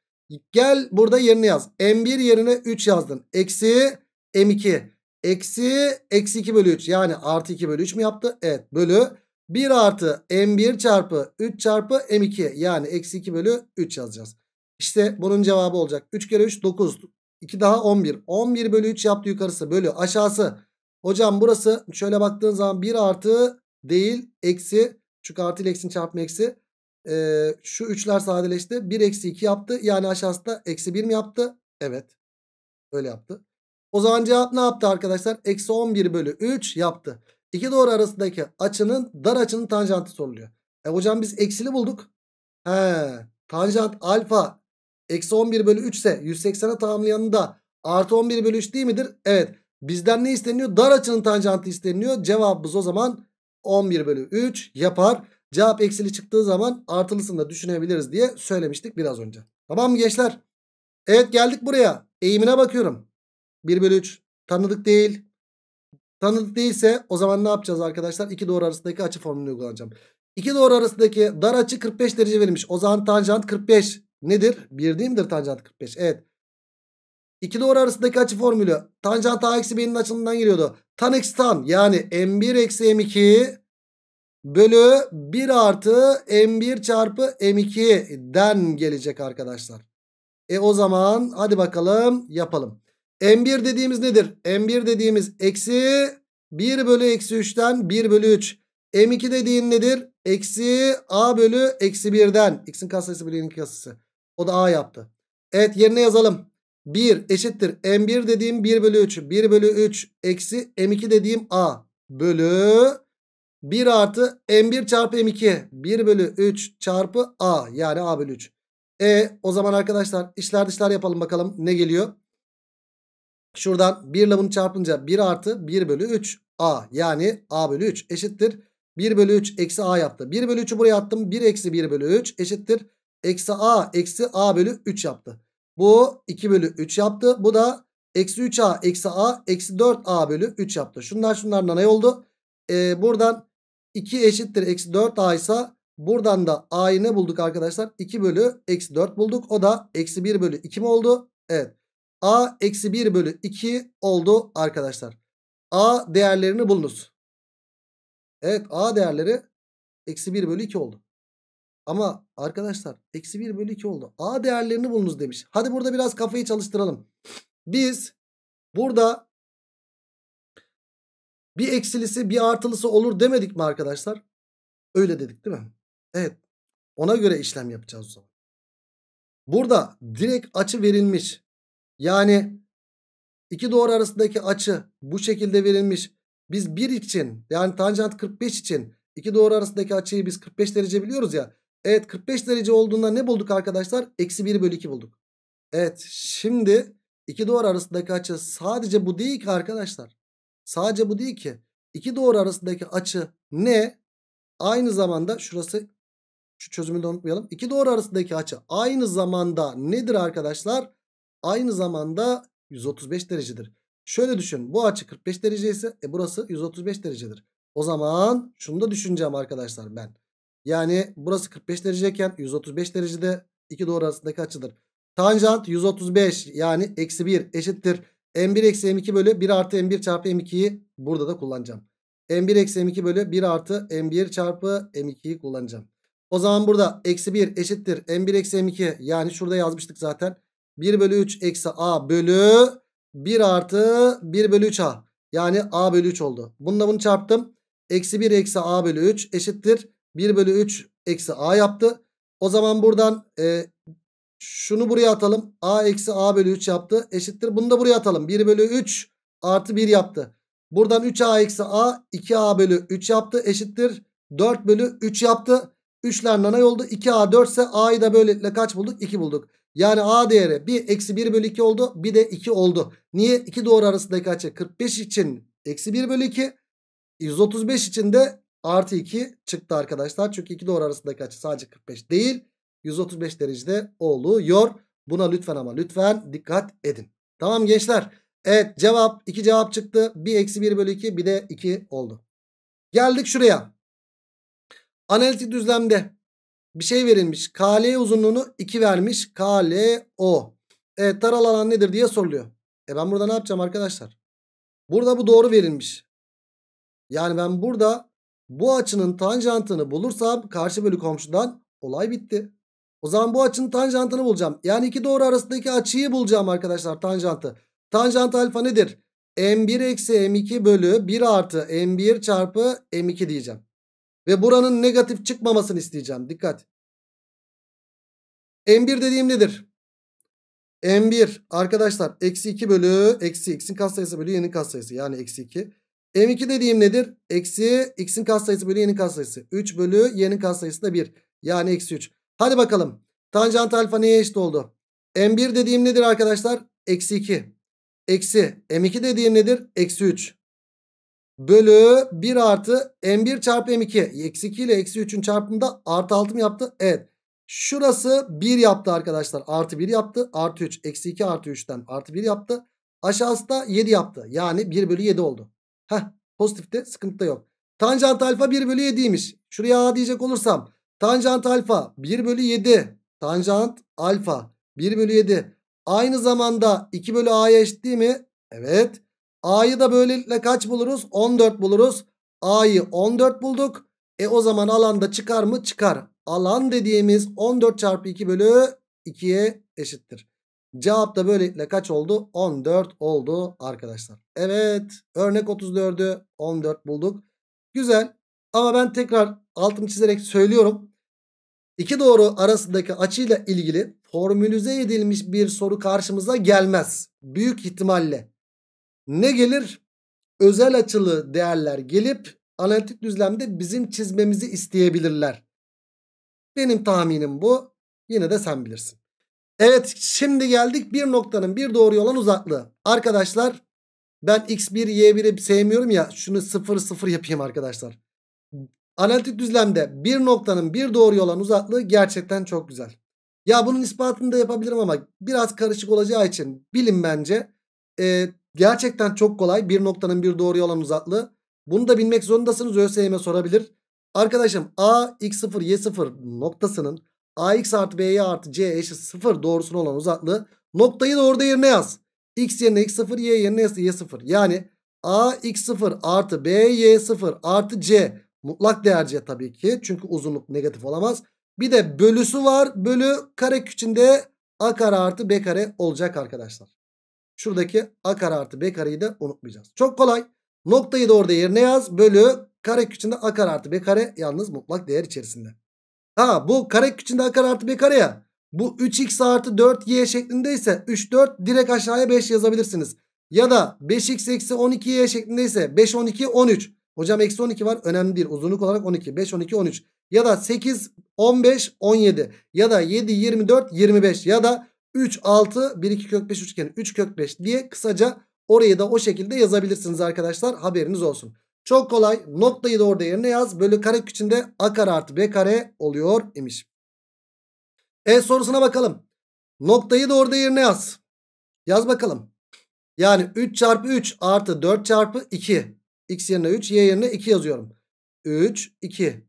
Gel burada yerini yaz. M1 yerine 3 yazdın. Eksi M2. Eksi eksi 2 bölü 3. Yani artı 2 bölü 3 mü yaptı? Evet. Bölü 1 artı M1 çarpı 3 çarpı M2. Yani eksi 2 bölü 3 yazacağız. İşte bunun cevabı olacak. 3 kere 3 9. 2 daha 11. 11 bölü 3 yaptı yukarısı bölü aşağısı. Hocam burası şöyle baktığın zaman 1 artı değil eksi çünkü artı eksin çarpma eksi. Ee, şu üçler sadeleşti. 1 eksi 2 yaptı. Yani aşağısında eksi 1 mi yaptı? Evet. Öyle yaptı. O zaman cevap ne yaptı arkadaşlar? Eksi 11 bölü 3 yaptı. İki doğru arasındaki açının dar açının tanjantı soruluyor. E hocam biz eksili bulduk. He, tanjant alfa eksi 11 bölü 3 ise 180'e da artı 11 bölü 3 değil midir? Evet. Bizden ne isteniyor? Dar açının tanjantı isteniyor. Cevabımız o zaman 11 bölü 3 yapar. Cevap eksili çıktığı zaman artılısını da düşünebiliriz diye söylemiştik biraz önce. Tamam mı gençler? Evet geldik buraya. Eğimine bakıyorum. 1 bölü 3 tanıdık değil. Tanıdık değilse o zaman ne yapacağız arkadaşlar? 2 doğru arasındaki açı formülünü uygulayacağım. 2 doğru arasındaki dar açı 45 derece verilmiş. O zaman tanjant 45 nedir? 1 değil midir tanjant 45? Evet. İki doğru arasındaki açı formülü tanjant a eksi b'nin açılımından geliyordu. Tan eksi tan yani m1 eksi m2 bölü 1 artı m1 çarpı m2'den gelecek arkadaşlar. E o zaman hadi bakalım yapalım. M1 dediğimiz nedir? M1 dediğimiz eksi 1 bölü eksi 3'ten 1 bölü 3. M2 dediğin nedir? Eksi A bölü eksi 1'den. X'in katsayısı bölü Y'nin katsayısı. O da A yaptı. Evet yerine yazalım. 1 eşittir M1 dediğim 1 bölü 3. 1 bölü 3 eksi M2 dediğim A bölü 1 artı M1 çarpı M2. 1 bölü 3 çarpı A yani A bölü 3. E o zaman arkadaşlar işler dışlar yapalım bakalım ne geliyor. Şuradan 1 ile bunu çarpınca 1 artı 1 bölü 3 A yani A bölü 3 eşittir. 1 bölü 3 eksi A yaptı. 1 bölü 3'ü buraya attım. 1 eksi 1 bölü 3 eşittir. Eksi A eksi A bölü 3 yaptı. Bu 2 bölü 3 yaptı. Bu da eksi 3a eksi a eksi 4a bölü 3 yaptı. Şunlar şunlardan ne oldu? Ee, buradan 2 eşittir eksi 4a ise buradan da a'yı ne bulduk arkadaşlar? 2 bölü eksi 4 bulduk. O da eksi 1 bölü 2 mi oldu? Evet. a eksi 1 bölü 2 oldu arkadaşlar. a değerlerini bulunuz. Evet a değerleri eksi 1 bölü 2 oldu. Ama arkadaşlar eksi 1 bölü 2 oldu. A değerlerini bulunuz demiş. Hadi burada biraz kafayı çalıştıralım. Biz burada bir eksilisi bir artılısı olur demedik mi arkadaşlar? Öyle dedik değil mi? Evet. Ona göre işlem yapacağız o zaman. Burada direkt açı verilmiş. Yani iki doğru arasındaki açı bu şekilde verilmiş. Biz 1 için yani tanjant 45 için iki doğru arasındaki açıyı biz 45 derece biliyoruz ya. Evet 45 derece olduğunda ne bulduk arkadaşlar? Eksi 1 bölü 2 bulduk. Evet şimdi iki doğru arasındaki açı sadece bu değil ki arkadaşlar. Sadece bu değil ki. İki doğru arasındaki açı ne? Aynı zamanda şurası şu çözümü de unutmayalım. İki doğru arasındaki açı aynı zamanda nedir arkadaşlar? Aynı zamanda 135 derecedir. Şöyle düşün bu açı 45 derece ise e burası 135 derecedir. O zaman şunu da düşüneceğim arkadaşlar ben. Yani burası 45 dereceyken 135 derecede iki doğru arasındaki açıdır. Tanjant 135 yani eksi 1 eşittir. M1 eksi M2 bölü 1 artı M1 çarpı M2'yi burada da kullanacağım. M1 eksi M2 bölü 1 artı M1 çarpı M2'yi kullanacağım. O zaman burada eksi 1 eşittir. M1 eksi M2 yani şurada yazmıştık zaten. 1 bölü 3 eksi A bölü 1 artı 1 bölü 3A. Yani A bölü 3 oldu. Bununla bunu çarptım. Eksi 1 eksi A bölü 3 eşittir. 1 bölü 3 eksi a yaptı. O zaman buradan e, şunu buraya atalım. a eksi a bölü 3 yaptı. Eşittir. Bunu da buraya atalım. 1 bölü 3 artı 1 yaptı. Buradan 3a eksi a 2a bölü 3 yaptı. Eşittir. 4 bölü 3 yaptı. 3'ler nanay oldu. 2a 4 ise a'yı da böylelikle kaç bulduk? 2 bulduk. Yani a değeri 1 eksi 1 bölü 2 oldu. Bir de 2 oldu. Niye? 2 doğru arasındaki açı 45 için eksi 1 bölü 2. 135 için de Artı 2 çıktı arkadaşlar. Çünkü iki doğru arasındaki açı sadece 45 değil. 135 derecede oluyor. Buna lütfen ama lütfen dikkat edin. Tamam gençler. Evet cevap 2 cevap çıktı. 1 eksi 1 bölü 2 bir de 2 oldu. Geldik şuraya. Analitik düzlemde bir şey verilmiş. KL uzunluğunu 2 vermiş. KLO. Evet taral alan nedir diye soruluyor. E ben burada ne yapacağım arkadaşlar? Burada bu doğru verilmiş. Yani ben burada bu açının tanjantını bulursam karşı bölü komşudan olay bitti. O zaman bu açının tanjantını bulacağım. Yani iki doğru arasındaki açıyı bulacağım arkadaşlar tanjantı. Tanjant alfa nedir? M1 eksi M2 bölü 1 artı M1 çarpı M2 diyeceğim. Ve buranın negatif çıkmamasını isteyeceğim. Dikkat. M1 dediğim nedir? M1 arkadaşlar eksi 2 bölü eksi x'in katsayısı bölü y'nin katsayısı yani eksi 2. M2 dediğim nedir? Eksi x'in katsayısı bölü y'nin katsayısı. 3 bölü y'nin katsayısı da 1. Yani eksi 3. Hadi bakalım. Tanjant alfa neye eşit oldu? M1 dediğim nedir arkadaşlar? Eksi 2. Eksi M2 dediğim nedir? Eksi 3. Bölü 1 artı M1 çarpı M2. Eksi 2 ile eksi 3'ün çarpımında artı 6 mı yaptı? Evet. Şurası 1 yaptı arkadaşlar. Artı 1 yaptı. Artı 3. Eksi 2 artı 3'ten artı 1 yaptı. Aşağısı da 7 yaptı. Yani 1 bölü 7 oldu. Heh pozitifte sıkıntı da yok. Tanjant alfa 1 bölü 7'ymiş. Şuraya A diyecek olursam. Tanjant alfa 1 bölü 7. Tanjant alfa 1 bölü 7. Aynı zamanda 2 bölü A'ya eşit değil mi? Evet. A'yı da böylelikle kaç buluruz? 14 buluruz. A'yı 14 bulduk. E o zaman alanda çıkar mı? Çıkar. Alan dediğimiz 14 çarpı 2 bölü 2'ye eşittir. Cevap da böylelikle kaç oldu? 14 oldu arkadaşlar. Evet örnek 34'ü 14 bulduk. Güzel ama ben tekrar altını çizerek söylüyorum. İki doğru arasındaki açıyla ilgili formülüze edilmiş bir soru karşımıza gelmez. Büyük ihtimalle. Ne gelir? Özel açılı değerler gelip analitik düzlemde bizim çizmemizi isteyebilirler. Benim tahminim bu. Yine de sen bilirsin. Evet şimdi geldik bir noktanın bir doğruya olan uzaklığı. Arkadaşlar ben x1 y1'i sevmiyorum ya şunu 0 0 yapayım arkadaşlar. Analitik düzlemde bir noktanın bir doğruya olan uzaklığı gerçekten çok güzel. Ya bunun ispatını da yapabilirim ama biraz karışık olacağı için bilin bence. E, gerçekten çok kolay bir noktanın bir doğruya olan uzaklığı. Bunu da bilmek zorundasınız ÖSYM sorabilir. Arkadaşım a x0 y0 noktasının ax artı b'ye artı c eşit 0 doğrusunu olan uzaklığı noktayı da orada yerine yaz. x yerine x0 y yerine y0 yani ax0 artı B y 0 artı c mutlak değer c tabii ki çünkü uzunluk negatif olamaz. Bir de bölüsü var bölü kare içinde a kare artı b kare olacak arkadaşlar. Şuradaki a kare artı b kareyi de unutmayacağız. Çok kolay. Noktayı da orada yerine yaz. Bölü kare içinde a kare artı b kare yalnız mutlak değer içerisinde. Ha bu kare içinde a kare artı bir kare ya. Bu 3x artı 4y şeklindeyse 3 4 direkt aşağıya 5 yazabilirsiniz. Ya da 5x eksi 12y şeklindeyse 5 12 13. Hocam eksi 12 var önemli değil. Uzunluk olarak 12. 5 12 13. Ya da 8 15 17. Ya da 7 24 25. Ya da 3 6 1 2 kök 5 üçgeni 3 kök 5 diye kısaca orayı da o şekilde yazabilirsiniz arkadaşlar. Haberiniz olsun. Çok kolay. Noktayı da orada yerine yaz. Bölü kare içinde a kare artı b kare oluyor imiş. E sorusuna bakalım. Noktayı da orada yerine yaz. Yaz bakalım. Yani 3 çarpı 3 artı 4 çarpı 2. X yerine 3 Y yerine 2 yazıyorum. 3 2.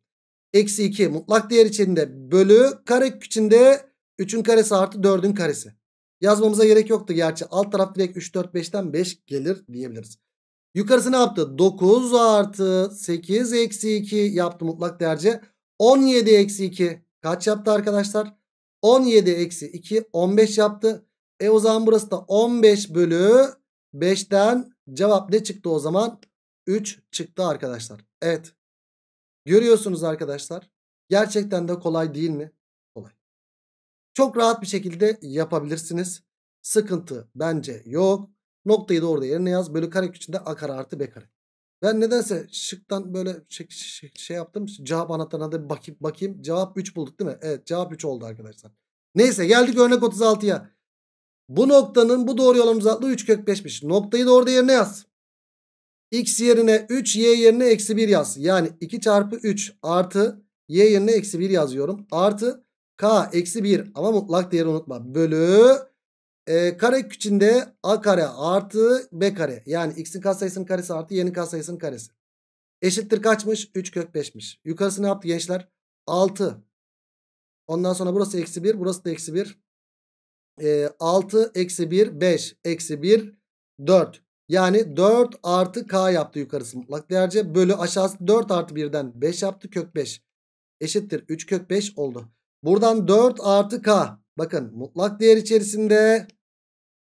Eksi 2 mutlak değer içinde bölü kare içinde 3'ün karesi artı 4'ün karesi. Yazmamıza gerek yoktu gerçi. Alt taraf direkt 3 4 5'ten 5 gelir diyebiliriz. Yukarısı ne yaptı? 9 artı 8 eksi 2 yaptı mutlak derece. 17 eksi 2 kaç yaptı arkadaşlar? 17 eksi 2 15 yaptı. E o zaman burası da 15 bölü 5'ten cevap ne çıktı o zaman? 3 çıktı arkadaşlar. Evet. Görüyorsunuz arkadaşlar. Gerçekten de kolay değil mi? Kolay. Çok rahat bir şekilde yapabilirsiniz. Sıkıntı bence yok. Noktayı da orada yerine yaz. Bölü kare içinde a kare artı b kare. Ben nedense şıktan böyle şey, şey, şey yaptım. Cevap anahtarına da bakayım, bakayım. Cevap 3 bulduk değil mi? Evet cevap 3 oldu arkadaşlar. Neyse geldik örnek 36'ya. Bu noktanın bu doğru yolumuz adlı 3 kök 5'miş. Noktayı da orada yerine yaz. X yerine 3 Y yerine eksi 1 yaz. Yani 2 çarpı 3 artı Y yerine eksi 1 yazıyorum. Artı K eksi 1 ama mutlak değeri unutma. Bölü e, kare içinde a kare artı b kare. Yani x'in katsayısının karesi artı y'nin katsayısının karesi. Eşittir kaçmış? 3 kök 5'miş. Yukarısı ne yaptı gençler? 6. Ondan sonra burası eksi 1. Burası da eksi 1. E, 6 eksi 1 5 eksi 1 4. Yani 4 artı k yaptı yukarısı mutlak değerce. Bölü aşağısı 4 artı 1'den 5 yaptı kök 5. Eşittir 3 kök 5 oldu. Buradan 4 artı k. Bakın mutlak değer içerisinde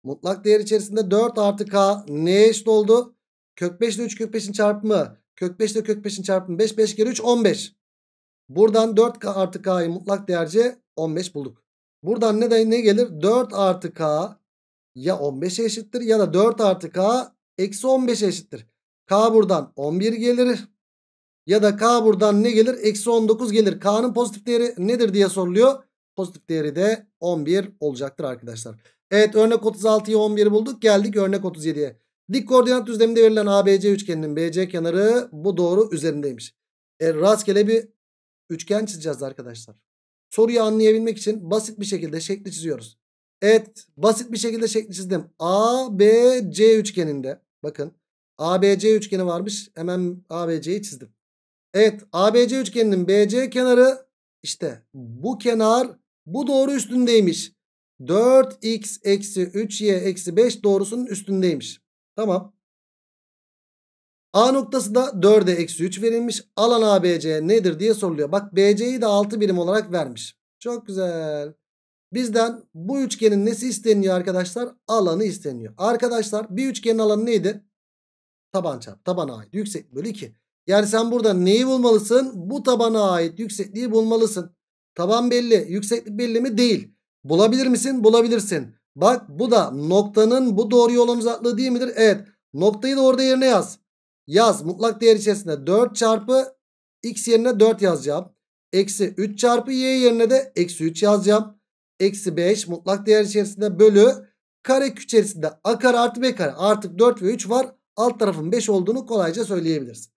Mutlak değer içerisinde 4 artı k neye eşit oldu? Kök 5 ile 3 kök 5'in çarpımı. Kök 5 ile kök 5'in çarpımı 5. 5 kere 3 15. Buradan 4 artı k'yı mutlak değerce 15 bulduk. Buradan ne, de, ne gelir? 4 artı k ya 15'e eşittir ya da 4 artı k eksi 15'e eşittir. K buradan 11 gelir. Ya da k buradan ne gelir? Eksi 19 gelir. K'nın pozitif değeri nedir diye soruluyor. Pozitif değeri de 11 olacaktır arkadaşlar. Evet örnek 36'yı 11 bulduk geldik örnek 37'ye. Dik koordinat düzleminde verilen ABC üçgeninin BC kenarı bu doğru üzerindeymiş. E, rastgele bir üçgen çizeceğiz arkadaşlar. Soruyu anlayabilmek için basit bir şekilde şekli çiziyoruz. Evet basit bir şekilde şekli çizdim. ABC üçgeninde bakın ABC üçgeni varmış. Hemen ABC'yi çizdim. Evet ABC üçgeninin BC kenarı işte bu kenar bu doğru üstündeymiş. 4x eksi 3y eksi 5 doğrusunun üstündeymiş. Tamam. A noktası da 4'e eksi 3 verilmiş. Alan ABC nedir diye soruluyor. Bak BC'yi de 6 birim olarak vermiş. Çok güzel. Bizden bu üçgenin nesi isteniyor arkadaşlar? Alanı isteniyor. Arkadaşlar bir üçgenin alanı neydi? Taban çarp. Tabana ait yükseklik bölü 2. Yani sen burada neyi bulmalısın? Bu tabana ait yüksekliği bulmalısın. Taban belli. Yükseklik belli mi? Değil. Bulabilir misin? Bulabilirsin. Bak bu da noktanın bu doğru yolun uzaklığı değil midir? Evet. Noktayı da orada yerine yaz. Yaz mutlak değer içerisinde 4 çarpı x yerine 4 yazacağım. Eksi 3 çarpı y yerine de eksi 3 yazacağım. Eksi 5 mutlak değer içerisinde bölü kare içerisinde a kare artı b kare artık 4 ve 3 var. Alt tarafın 5 olduğunu kolayca söyleyebilirsin.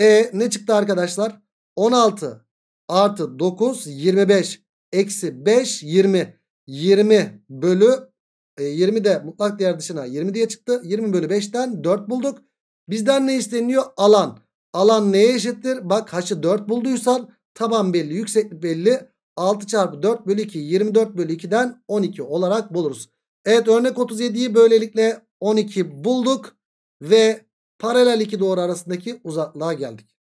E ne çıktı arkadaşlar? 16 artı 9 25 eksi 5 20. 20 bölü e, 20 de mutlak değer dışına 20 diye çıktı. 20 bölü 5'ten 4 bulduk. Bizden ne isteniyor? Alan. Alan neye eşittir? Bak haşı 4 bulduysan taban belli, yükseklik belli. 6 çarpı 4 bölü 2 24 bölü 2'den 12 olarak buluruz. Evet örnek 37'yi böylelikle 12 bulduk ve paralel iki doğru arasındaki uzaklığa geldik.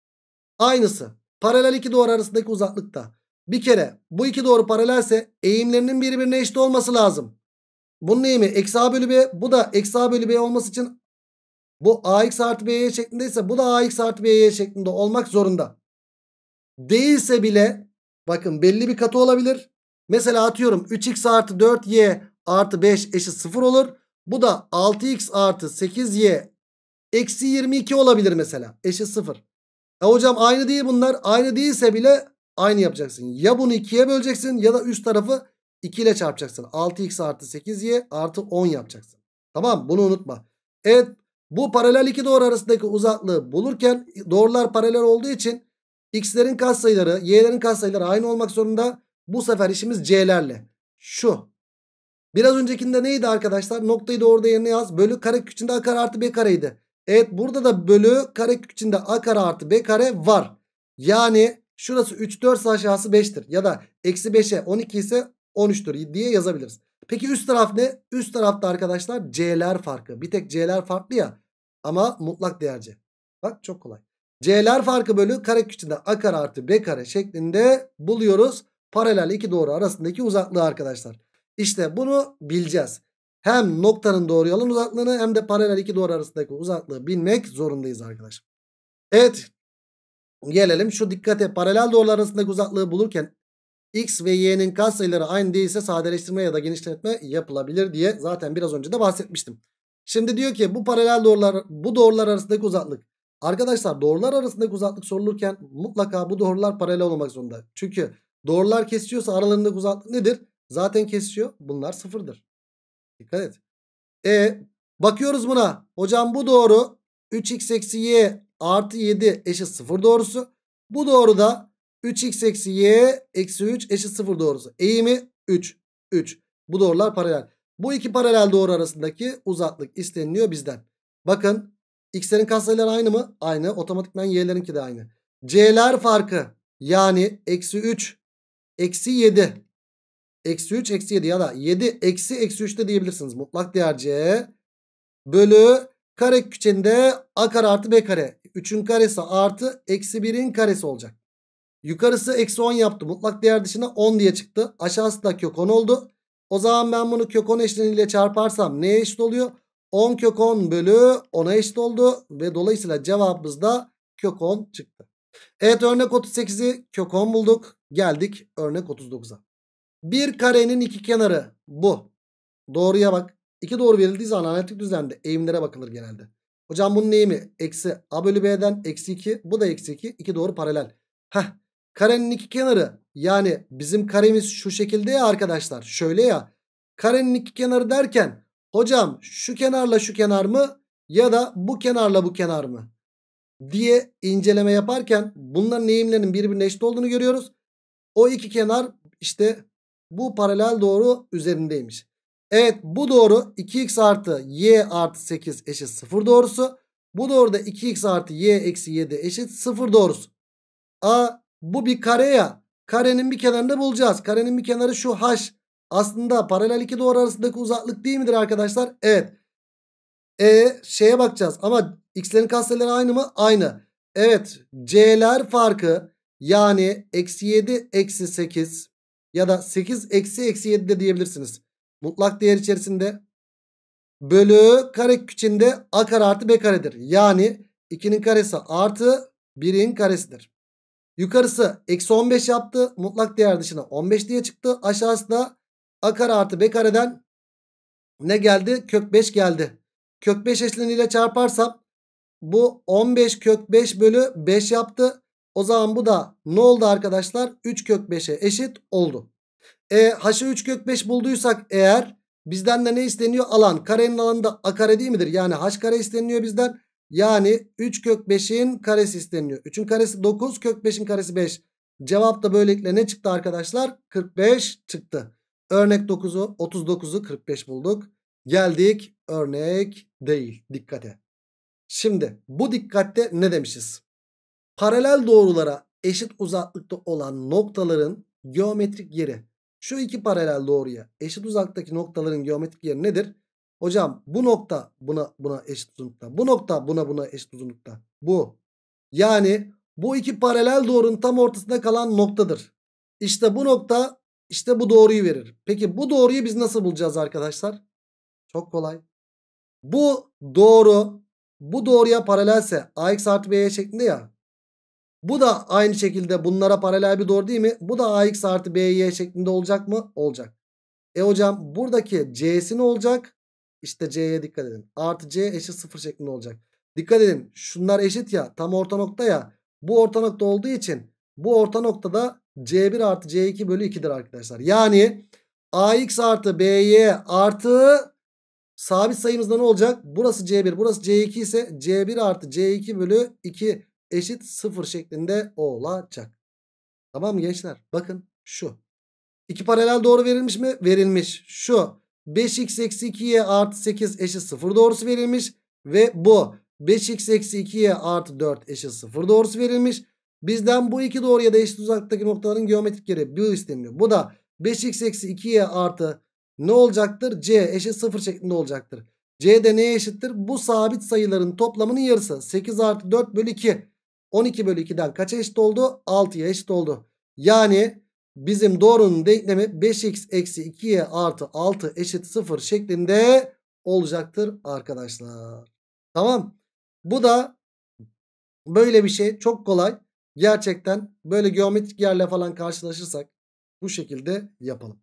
Aynısı paralel iki doğru arasındaki uzaklıkta bir kere bu iki doğru paralelse eğimlerinin birbirine eşit olması lazım. Bunun eğimi eksi a bölü b bu da eksi a bölü b olması için bu ax artı b'ye şeklindeyse bu da ax artı b'ye şeklinde olmak zorunda. Değilse bile bakın belli bir katı olabilir. Mesela atıyorum 3x artı 4y artı 5 eşit 0 olur. Bu da 6x artı 8y eksi 22 olabilir mesela eşit 0. E hocam aynı değil bunlar. Aynı değilse bile Aynı yapacaksın. Ya bunu 2'ye böleceksin ya da üst tarafı 2 ile çarpacaksın. 6x artı 8y artı 10 yapacaksın. Tamam bunu unutma. Evet bu paralel iki doğru arasındaki uzaklığı bulurken doğrular paralel olduğu için x'lerin katsayıları y'lerin katsayıları aynı olmak zorunda. Bu sefer işimiz c'lerle. Şu. Biraz öncekinde neydi arkadaşlar? Noktayı doğru yerine yaz. Bölü karekök içinde a kare artı b kareydi. Evet burada da bölü karekök içinde a kare artı b kare var. Yani Şurası 3 4 aşağısı 5'tir. Ya da eksi 5'e 12 ise 13'tür diye yazabiliriz. Peki üst taraf ne? Üst tarafta arkadaşlar c'ler farkı. Bir tek c'ler farklı ya. Ama mutlak değer c. Bak çok kolay. C'ler farkı bölü kare içinde a kare artı b kare şeklinde buluyoruz. Paralel iki doğru arasındaki uzaklığı arkadaşlar. İşte bunu bileceğiz. Hem noktanın doğru yolun uzaklığını hem de paralel iki doğru arasındaki uzaklığı bilmek zorundayız arkadaşlar. Evet Gelelim şu dikkate. Paralel doğrular arasındaki uzaklığı bulurken x ve y'nin katsayıları aynı değilse sadeleştirme ya da genişletme yapılabilir diye zaten biraz önce de bahsetmiştim. Şimdi diyor ki bu paralel doğrular bu doğrular arasındaki uzaklık. Arkadaşlar doğrular arasındaki uzaklık sorulurken mutlaka bu doğrular paralel olmak zorunda. Çünkü doğrular kesiyorsa aralarındaki uzaklık nedir? Zaten kesiyor. Bunlar sıfırdır. Dikkat et. E bakıyoruz buna. Hocam bu doğru 3x eksi y artı 7 eşit 0 doğrusu. Bu doğru da 3x eksi y eksi 3 eşit 0 doğrusu. Eğimi 3. 3. Bu doğrular paralel. Bu iki paralel doğru arasındaki uzaklık isteniliyor bizden. Bakın x'lerin katsayıları aynı mı? Aynı. Otomatikmen y'lerinki de aynı. c'ler farkı yani eksi 3 eksi 7 eksi 3 eksi 7 ya da 7 eksi eksi 3 de diyebilirsiniz. Mutlak değer c bölü kare köçeninde a kare artı b kare. 3'ün karesi artı eksi 1'in karesi olacak. Yukarısı eksi 10 yaptı. Mutlak değer dışına 10 diye çıktı. Aşağısı da kök 10 oldu. O zaman ben bunu kök 10 eşleniğiyle çarparsam neye eşit oluyor? 10 kök 10 bölü 10'a eşit oldu. Ve dolayısıyla cevabımız da kök 10 çıktı. Evet örnek 38'i kök 10 bulduk. Geldik örnek 39'a. Bir karenin iki kenarı bu. Doğruya bak. İki doğru verildiği zaman analitik düzende eğimlere bakılır genelde. Hocam bunun neyi mi? Eksi a bölü b'den eksi 2. Bu da eksi 2. 2 doğru paralel. Heh. Karenin iki kenarı yani bizim karemiz şu şekilde ya arkadaşlar. Şöyle ya. Karenin iki kenarı derken hocam şu kenarla şu kenar mı ya da bu kenarla bu kenar mı diye inceleme yaparken bunların eğimlerinin birbirine eşit olduğunu görüyoruz. O iki kenar işte bu paralel doğru üzerindeymiş. Evet bu doğru 2x artı y artı 8 eşit 0 doğrusu. Bu doğru da 2x artı y eksi 7 eşit 0 doğrusu. A bu bir kare ya. Karenin bir kenarını bulacağız. Karenin bir kenarı şu h. Aslında paralel iki doğru arasındaki uzaklık değil midir arkadaşlar? Evet. E şeye bakacağız ama x'lerin katsayıları aynı mı? Aynı. Evet c'ler farkı yani eksi 7 eksi 8 ya da 8 eksi eksi 7 de diyebilirsiniz mutlak değer içerisinde bölü kare içinde a kare artı b karedir. Yani 2'nin karesi artı 1'in karesidir. Yukarısı eksi 15 yaptı. Mutlak değer dışına 15 diye çıktı. Aşağısı da a kare artı b kareden ne geldi? Kök 5 geldi. Kök 5 eşleniyle çarparsam bu 15 kök 5 bölü 5 yaptı. O zaman bu da ne oldu arkadaşlar? 3 kök 5'e eşit oldu. E haşı 3 kök 5 bulduysak eğer bizden de ne isteniyor? Alan. Karenin alanı da a kare değil midir? Yani haş kare isteniyor bizden. Yani 3 kök 5'in karesi isteniyor. 3'ün karesi 9 kök 5'in karesi 5. Cevap da böylelikle ne çıktı arkadaşlar? 45 çıktı. Örnek 9'u 39'u 45 bulduk. Geldik örnek değil dikkate. Şimdi bu dikkatte ne demişiz? Paralel doğrulara eşit uzaklıkta olan noktaların geometrik yeri şu iki paralel doğruya eşit uzaktaki noktaların geometrik yeri nedir? Hocam bu nokta buna buna eşit uzunlukta. Bu nokta buna buna eşit uzunlukta. Bu. Yani bu iki paralel doğrunun tam ortasında kalan noktadır. İşte bu nokta işte bu doğruyu verir. Peki bu doğruyu biz nasıl bulacağız arkadaşlar? Çok kolay. Bu doğru bu doğruya paralelse ax artı b'ye şeklinde ya. Bu da aynı şekilde bunlara paralel bir doğru değil mi? Bu da ax artı by şeklinde olacak mı? Olacak. E hocam buradaki c'si ne olacak? İşte c'ye dikkat edin. Artı c eşit sıfır şeklinde olacak. Dikkat edin şunlar eşit ya tam orta nokta ya. Bu orta nokta olduğu için bu orta noktada c1 artı c2 bölü 2'dir arkadaşlar. Yani ax artı by artı sabit sayımızda ne olacak? Burası c1 burası c2 ise c1 artı c2 bölü 2 eşit 0 şeklinde olacak. Tamam mı gençler? Bakın şu. İki paralel doğru verilmiş mi? Verilmiş. Şu 5x eksi 2y artı 8 eşit 0 doğrusu verilmiş. Ve bu 5x eksi 2y artı 4 eşit 0 doğrusu verilmiş. Bizden bu iki doğruya da eşit uzaktaki noktaların geometrik yeri bu isteniyor. Bu da 5x eksi 2y artı ne olacaktır? c eşit 0 şeklinde olacaktır. c de neye eşittir? Bu sabit sayıların toplamının yarısı. 8 artı 4 bölü 2. 12 bölü 2'den kaça eşit oldu? 6'ya eşit oldu. Yani bizim doğrunun denklemi 5x eksi 2y artı 6 eşit 0 şeklinde olacaktır arkadaşlar. Tamam. Bu da böyle bir şey çok kolay. Gerçekten böyle geometrik yerle falan karşılaşırsak bu şekilde yapalım.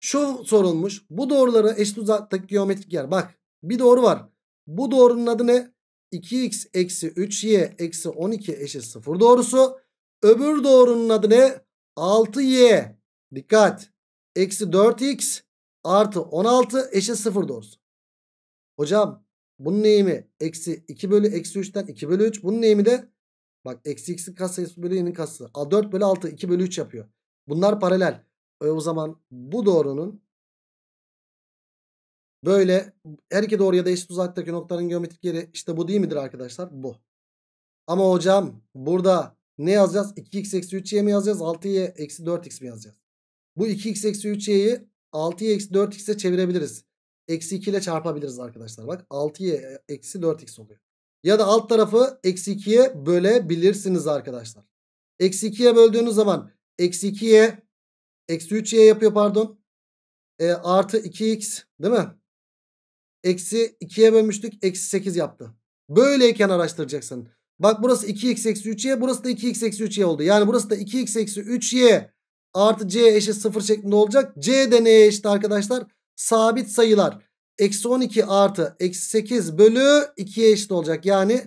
Şu sorulmuş. Bu doğruları eşit uzaktaki geometrik yer. Bak bir doğru var. Bu doğrunun adı ne? 2x eksi 3y eksi 12 eşit 0 doğrusu. Öbür doğrunun adı ne? 6y. Dikkat. Eksi 4x artı 16 eşit 0 doğrusu. Hocam bunun eğimi eksi 2 bölü eksi 3'ten 2 bölü 3. Bunun eğimi de bak eksi x'in katsayısı bölü y'nin katsayısı. 4 bölü 6 2 bölü 3 yapıyor. Bunlar paralel. E, o zaman bu doğrunun Böyle her iki doğru ya da eşit uzaktaki noktaların geometrik yeri işte bu değil midir arkadaşlar? Bu. Ama hocam burada ne yazacağız? 2x eksi 3y mi yazacağız? 6y eksi 4x mi yazacağız? Bu 2x eksi 3y'yi 6y eksi 4x'e çevirebiliriz. Eksi 2 ile çarpabiliriz arkadaşlar. Bak 6y eksi 4x oluyor. Ya da alt tarafı eksi 2'ye bölebilirsiniz arkadaşlar. Eksi 2'ye böldüğünüz zaman eksi 2'ye eksi 3y yapıyor pardon. E, artı 2x değil mi? Eksi 2'ye bölmüştük. Eksi 8 yaptı. Böyleyken araştıracaksın. Bak burası 2x eksi 3y. Burası da 2x eksi 3y oldu. Yani burası da 2x eksi 3y artı c eşit 0 şeklinde olacak. c de neye eşit arkadaşlar? Sabit sayılar. Eksi 12 artı eksi 8 bölü 2'ye eşit olacak. Yani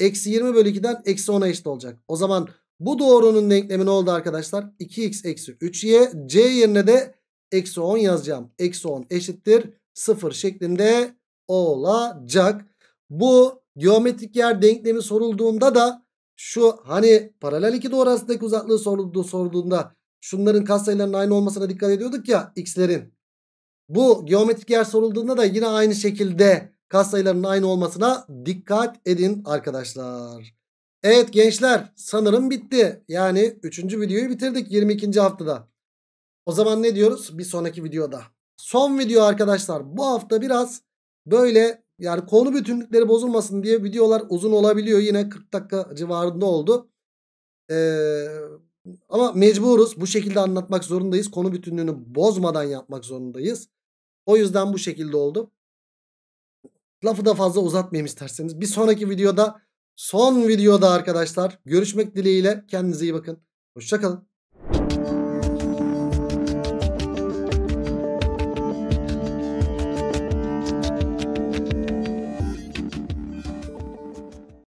eksi 20 bölü 2'den eksi 10'a eşit olacak. O zaman bu doğrunun denklemi ne oldu arkadaşlar? 2x eksi 3y. c yerine de eksi 10 yazacağım. Eksi 10 eşittir. 0 şeklinde olacak. Bu geometrik yer denklemi sorulduğunda da şu hani paralel iki doğru arasındaki uzaklığı sorulduğu sorulduğunda şunların katsayılarının aynı olmasına dikkat ediyorduk ya x'lerin. Bu geometrik yer sorulduğunda da yine aynı şekilde katsayılarının aynı olmasına dikkat edin arkadaşlar. Evet gençler sanırım bitti. Yani 3. videoyu bitirdik 22. haftada. O zaman ne diyoruz? Bir sonraki videoda. Son video arkadaşlar bu hafta biraz böyle yani konu bütünlükleri bozulmasın diye videolar uzun olabiliyor. Yine 40 dakika civarında oldu. Ee, ama mecburuz bu şekilde anlatmak zorundayız. Konu bütünlüğünü bozmadan yapmak zorundayız. O yüzden bu şekilde oldu. Lafı da fazla uzatmayayım isterseniz. Bir sonraki videoda son videoda arkadaşlar görüşmek dileğiyle kendinize iyi bakın. Hoşçakalın.